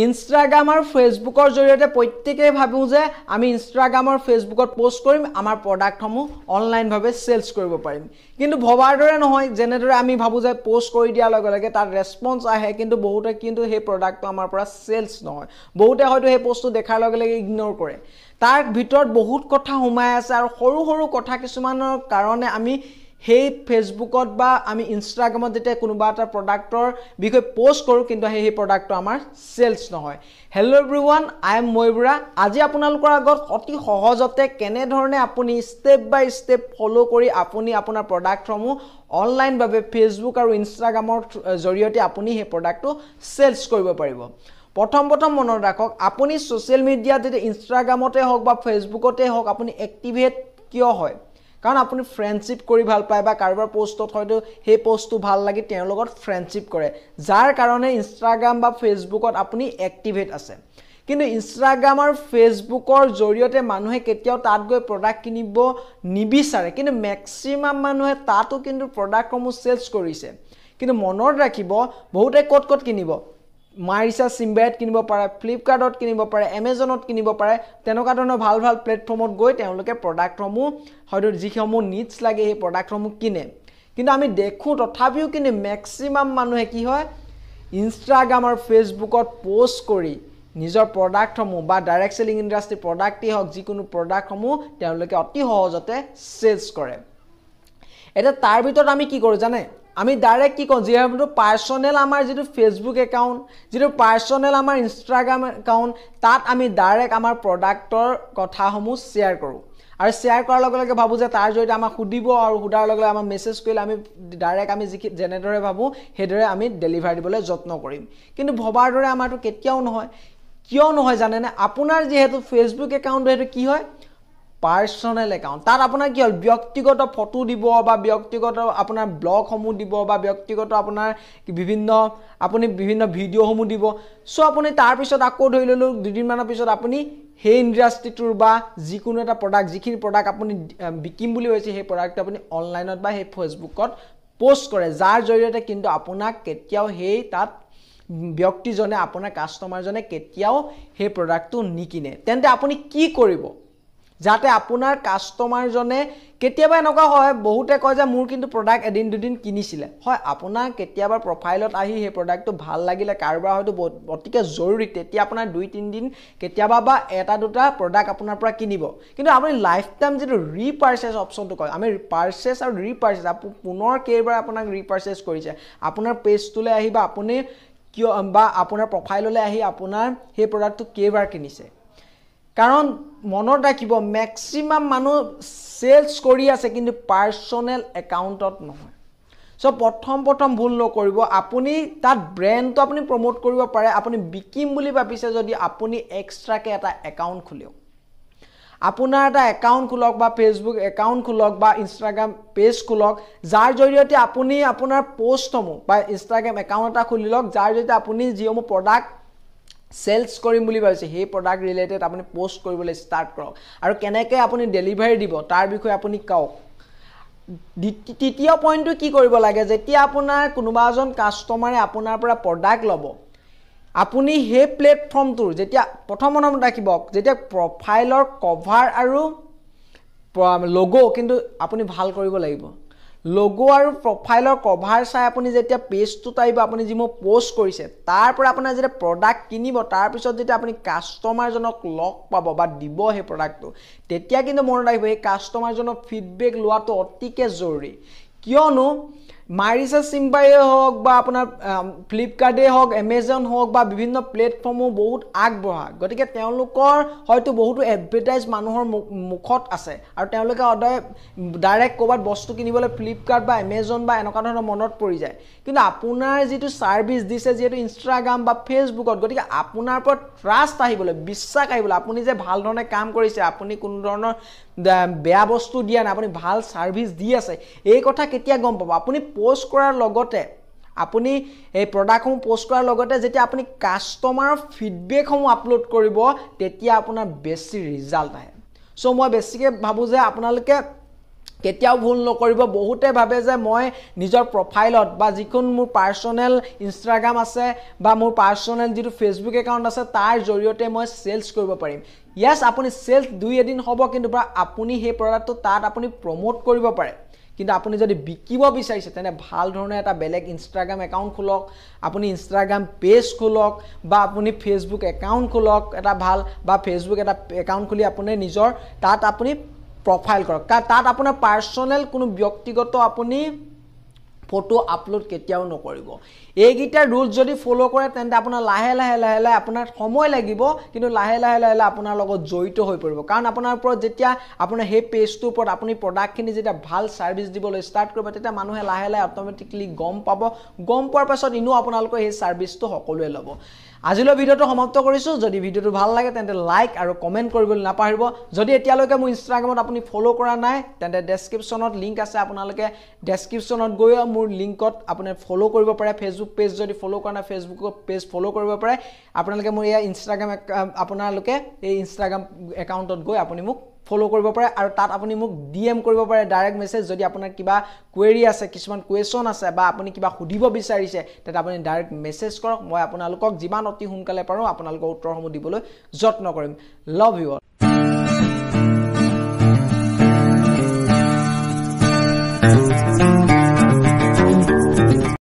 Instagram আৰু ফেচবুকৰ জৰিয়তে প্ৰত্যেকেই ভাবোঁ যে আমি ইনষ্টাগ্ৰাম আৰু ফেচবুকত পোষ্ট কৰিম আমাৰ প্ৰডাক্টসমূহ অনলাইনভাৱে চেলছ কৰিব পাৰিম কিন্তু ভবাৰ দৰে নহয় যেনেদৰে আমি ভাবোঁ যে পোষ্ট কৰি দিয়াৰ লগে লগে তাত ৰেচপঞ্চ আহে কিন্তু বহুতে কিন্তু সেই প্ৰডাক্টটো আমাৰ পৰা চেলছ নহয় বহুতে হয়তো সেই বস্তু দেখাৰ লগে লগে ইগন'ৰ কৰে তাৰ ভিতৰত বহুত কথা সোমাই আছে আৰু সৰু সৰু কথা কিছুমানৰ কাৰণে আমি সেই ফেচবুকত বা আমি ইনষ্টাগ্ৰামত যেতিয়া কোনোবা এটা প্ৰডাক্টৰ বিষয়ে পষ্ট কৰোঁ কিন্তু সেই সেই প্ৰডাক্টটো আমাৰ চেলছ নহয় hello' everyone I am মই বুঢ়া আজি আপোনালোকৰ আগত অতি সহজতে কেনেধৰণে আপুনি ষ্টেপ বাই ষ্টেপ ফ'ল' কৰি আপুনি আপোনাৰ প্ৰডাক্টসমূহ অনলাইনভাৱে ফেচবুক আৰু ইনষ্টাগ্ৰামৰ জৰিয়তে আপুনি সেই প্ৰডাক্টটো চেলছ কৰিব পাৰিব প্ৰথম প্ৰথম মনত ৰাখক আপুনি ছ'চিয়েল মিডিয়াত যেতিয়া ইনষ্টাগ্ৰামতে হওক বা ফেচবুকতে হওক আপুনি এক্টিভেট কিয় হয় কাৰণ আপুনি ফ্ৰেণ্ডশ্বিপ কৰি ভাল পায় বা কাৰোবাৰ পষ্টত হয়তো সেই পষ্টটো ভাল লাগি তেওঁৰ লগত ফ্ৰেণ্ডশ্বিপ কৰে যাৰ কাৰণে ইনষ্টাগ্ৰাম বা ফেচবুকত আপুনি এক্টিভেট আছে কিন্তু ইনষ্টাগ্ৰাম আৰু ফেচবুকৰ জৰিয়তে মানুহে কেতিয়াও তাত গৈ প্ৰডাক্ট কিনিব নিবিচাৰে কিন্তু মেক্সিমাম মানুহে তাতো কিন্তু প্ৰডাক্টসমূহ চেলছ কৰিছে কিন্তু মনত ৰাখিব বহুতে ক'ত ক'ত কিনিব মাৰিচা চিম্বেট কিনিব পাৰে ফ্লিপকাৰ্টত কিনিব পাৰে এমেজনত কিনিব পাৰে তেনেকুৱা ধৰণৰ ভাল ভাল প্লেটফৰ্মত গৈ তেওঁলোকে প্ৰডাক্টসমূহ হয়তো যিসমূহ নিডছ লাগে সেই প্ৰডাক্টসমূহ কিনে কিন্তু আমি দেখোঁ তথাপিও কিন্তু মেক্সিমাম মানুহে কি হয় ইনষ্টাগ্ৰাম আৰু ফেচবুকত প'ষ্ট কৰি নিজৰ প্ৰডাক্টসমূহ বা ডাইৰেক্ট চেলিং ইণ্ডাষ্ট্ৰীৰ প্ৰডাক্টেই হওক যিকোনো প্ৰডাক্টসমূহ তেওঁলোকে অতি সহজতে চেলছ কৰে এতিয়া তাৰ ভিতৰত আমি কি কৰোঁ জানে আমি ডাইৰেক্ট কি কওঁ যিহেতু পাৰ্চনেল আমাৰ যিটো ফেচবুক একাউণ্ট যিটো পাৰ্চনেল আমাৰ ইনষ্টাগ্ৰাম একাউণ্ট তাত আমি ডাইৰেক্ট আমাৰ প্ৰডাক্টৰ কথাসমূহ শ্বেয়াৰ কৰোঁ আৰু শ্বেয়াৰ কৰাৰ লগে লগে ভাবোঁ যে তাৰ জৰিয়তে আমাক সুধিব আৰু সোধাৰ লগে লগে আমাক মেছেজ কৰিলে আমি ডাইৰেক্ট আমি যিখিনি যেনেদৰে ভাবোঁ সেইদৰে আমি ডেলিভাৰ দিবলৈ যত্ন কৰিম কিন্তু ভবাৰ দৰে আমাৰতো কেতিয়াও নহয় কিয় নহয় জানেনে আপোনাৰ যিহেতু ফেচবুক একাউণ্টটো সেইটো কি হয় পাৰ্চনেল একাউণ্ট তাত আপোনাৰ কি হ'ল ব্যক্তিগত ফটো দিব বা ব্যক্তিগত আপোনাৰ ব্লগসমূহ দিব বা ব্যক্তিগত আপোনাৰ বিভিন্ন আপুনি বিভিন্ন ভিডিঅ'সমূহ দিব চ' আপুনি তাৰপিছত আকৌ ধৰি ল'লোঁ দুদিনমানৰ পিছত আপুনি সেই ইণ্ডাষ্ট্ৰিটোৰ বা যিকোনো এটা প্ৰডাক্ট যিখিনি প্ৰডাক্ট আপুনি বিকিম বুলি ভাবিছে সেই প্ৰডাক্টটো আপুনি অনলাইনত বা সেই ফেচবুকত পষ্ট কৰে যাৰ জৰিয়তে কিন্তু আপোনাক কেতিয়াও সেই তাত ব্যক্তিজনে আপোনাৰ কাষ্টমাৰজনে কেতিয়াও সেই প্ৰডাক্টটো নিকিনে তেন্তে আপুনি কি কৰিব যাতে আপোনাৰ কাষ্টমাৰজনে কেতিয়াবা এনেকুৱা হয় বহুতে কয় যে মোৰ কিন্তু প্ৰডাক্ট এদিন দুদিন কিনিছিলে হয় আপোনাৰ কেতিয়াবা প্ৰফাইলত আহি সেই প্ৰডাক্টটো ভাল লাগিলে কাৰোবাৰ হয়তো অতিকে জৰুৰী তেতিয়া আপোনাৰ দুই তিনিদিন কেতিয়াবা বা এটা দুটা প্ৰডাক্ট আপোনাৰ পৰা কিনিব কিন্তু আপুনি লাইফ টাইম যিটো ৰিপাৰ্চেছ অপশ্যনটো কয় আমি পাৰ্চেছ আৰু ৰিপাৰ্চেছ পুনৰ কেইবাৰ আপোনাক ৰিপাৰ্চেছ কৰিছে আপোনাৰ পেজটোলৈ আহি বা আপুনি কিয় বা আপোনাৰ প্ৰফাইললৈ আহি আপোনাৰ সেই প্ৰডাক্টটো কেইবাৰ কিনিছে কাৰণ মনত ৰাখিব মেক্সিমাম মানুহ চেলছ কৰি আছে কিন্তু পাৰ্চনেল একাউণ্টত নহয় চ' প্ৰথম প্ৰথম ভুল নকৰিব আপুনি তাত ব্ৰেণ্ডটো আপুনি প্ৰম'ট কৰিব পাৰে আপুনি বিকিম বুলি ভাবিছে যদি আপুনি এক্সট্ৰাকৈ এটা একাউণ্ট খুলিওক আপোনাৰ এটা একাউণ্ট খোলক বা ফেচবুক একাউণ্ট খোলক বা ইনষ্টাগ্ৰাম পেজ খোলক যাৰ জৰিয়তে আপুনি আপোনাৰ পষ্টসমূহ বা ইনষ্টাগ্ৰাম একাউণ্ট এটা খুলি লওক যাৰ জৰিয়তে আপুনি যিসমূহ প্ৰডাক্ট চেলছ কৰিম বুলি ভাবিছে সেই প্ৰডাক্ট ৰিলেটেড আপুনি পষ্ট কৰিবলৈ ষ্টাৰ্ট কৰক আৰু কেনেকৈ আপুনি ডেলিভাৰী দিব তাৰ বিষয়ে আপুনি কওক তৃতীয় পইণ্টটো কি কৰিব লাগে যেতিয়া আপোনাৰ কোনোবা এজন কাষ্টমাৰে আপোনাৰ পৰা প্ৰডাক্ট ল'ব আপুনি সেই প্লেটফৰ্মটোৰ যেতিয়া প্ৰথম মনত ৰাখিব যেতিয়া প্ৰফাইলৰ কভাৰ আৰু লগ' কিন্তু আপুনি ভাল কৰিব লাগিব লগো আৰু প্ৰফাইলৰ কভাৰ চাই আপুনি যেতিয়া পেজটোত আহিব আপুনি যিবোৰ পষ্ট কৰিছে তাৰপৰা আপোনাৰ যেতিয়া প্ৰডাক্ট কিনিব তাৰপিছত যেতিয়া আপুনি কাষ্টমাৰজনক লগ পাব বা দিব সেই প্ৰডাক্টটো তেতিয়া কিন্তু মনত ৰাখিব সেই কাষ্টমাৰজনক ফিডবেক লোৱাটো অতিকৈ জৰুৰী কিয়নো মাৰিছা চিম্পাৰীয়ে হওক বা আপোনাৰ ফ্লিপকাৰ্টেই হওক এমেজন হওক বা বিভিন্ন প্লেটফৰ্মো বহুত আগবঢ়া গতিকে তেওঁলোকৰ হয়তো বহুতো এডভাৰটাইজ মানুহৰ মুখ মুখত আছে আৰু তেওঁলোকে সদায় ডাইৰেক্ট ক'ৰবাত বস্তু কিনিবলৈ ফ্লিপকাৰ্ট বা এমেজন বা এনেকুৱা ধৰণৰ মনত পৰি যায় কিন্তু আপোনাৰ যিটো ছাৰ্ভিচ দিছে যিহেতু ইনষ্টাগ্ৰাম বা ফেচবুকত গতিকে আপোনাৰ ওপৰত ট্ৰাষ্ট আহিবলৈ বিশ্বাস আহিবলৈ আপুনি যে ভাল ধৰণে কাম কৰিছে আপুনি কোনো ধৰণৰ বেয়া বস্তু দিয়া নাই আপুনি ভাল ছাৰ্ভিচ দি আছে এই কথা কেতিয়া গম পাব আপুনি পোষ্ট কৰাৰ লগতে আপুনি এই প্ৰডাক্টসমূহ পোষ্ট কৰাৰ লগতে যেতিয়া আপুনি কাষ্টমাৰৰ ফিডবেকসমূহ আপলোড কৰিব তেতিয়া আপোনাৰ বেছি ৰিজাল্ট আহে ছ' মই বেছিকৈ ভাবোঁ যে আপোনালোকে কেতিয়াও ভুল নকৰিব বহুতে ভাবে যে মই নিজৰ প্ৰফাইলত বা যিখন মোৰ পাৰ্চনেল ইনষ্টাগ্ৰাম আছে বা মোৰ পাৰ্চনেল যিটো ফেচবুক একাউণ্ট আছে তাৰ জৰিয়তে মই চেলছ কৰিব পাৰিম য়েছ আপুনি চেলছ দুই এদিন হ'ব কিন্তু আপুনি সেই প্ৰডাক্টটো তাত আপুনি প্ৰম'ট কৰিব পাৰে কিন্তু আপুনি যদি বিকিব বিচাৰিছে তেনে ভাল ধৰণে এটা বেলেগ ইনষ্টাগ্ৰাম একাউণ্ট খোলক আপুনি ইনষ্টাগ্ৰাম পেজ খোলক বা আপুনি ফেচবুক একাউণ্ট খোলক এটা ভাল বা ফেচবুক এটা একাউণ্ট খুলি আপুনি নিজৰ তাত আপুনি প্ৰফাইল কৰক তাত আপোনাৰ পাৰ্চনেল কোনো ব্যক্তিগত আপুনি ফটো আপলোড কেতিয়াও নকৰিব এইকেইটা ৰুলছ যদি ফ'ল' কৰে তেন্তে আপোনাৰ লাহে লাহে লাহে লাহে আপোনাৰ সময় লাগিব কিন্তু লাহে লাহে লাহে লাহে আপোনাৰ লগত জড়িত হৈ পৰিব কাৰণ আপোনাৰ ওপৰত যেতিয়া আপোনাৰ সেই পেজটোৰ ওপৰত আপুনি প্ৰডাক্টখিনি যেতিয়া ভাল ছাৰ্ভিছ দিবলৈ ষ্টাৰ্ট কৰিব তেতিয়া মানুহে লাহে লাহে অট'মেটিকলি গম পাব গম পোৱাৰ পাছত ইনেও আপোনালোকৰ সেই ছাৰ্ভিচটো সকলোৱে ল'ব আজিলৈ ভিডিঅ'টো সমাপ্ত কৰিছোঁ যদি ভিডিঅ'টো ভাল লাগে তেন্তে লাইক আৰু কমেণ্ট কৰিবলৈ নাপাহৰিব যদি এতিয়ালৈকে মোৰ ইনষ্টাগ্ৰামত আপুনি ফ'ল' কৰা নাই তেন্তে ডেছক্ৰিপশ্যনত লিংক আছে আপোনালোকে ডেছক্ৰিপশ্যনত গৈও মোৰ মোৰ লিংকত আপুনি ফ'ল' কৰিব পাৰে ফেচবুক পেজ যদি ফ'ল' কৰা নাই ফেচবুকৰ পেজ ফ'ল' কৰিব পাৰে আপোনালোকে মোৰ এই ইনষ্টাগ্ৰাম আপোনালোকে এই ইনষ্টাগ্ৰাম একাউণ্টত গৈ আপুনি মোক ফ'ল' কৰিব পাৰে আৰু তাত আপুনি মোক ডি এম কৰিব পাৰে ডাইৰেক্ট মেছেজ যদি আপোনাৰ কিবা কুৱেৰি আছে কিছুমান কুৱেশ্যন আছে বা আপুনি কিবা সুধিব বিচাৰিছে তেতিয়া আপুনি ডাইৰেক্ট মেছেজ কৰক মই আপোনালোকক যিমান অতি সোনকালে পাৰোঁ আপোনালোকৰ উত্তৰসমূহ দিবলৈ যত্ন কৰিম লভ ইউ অল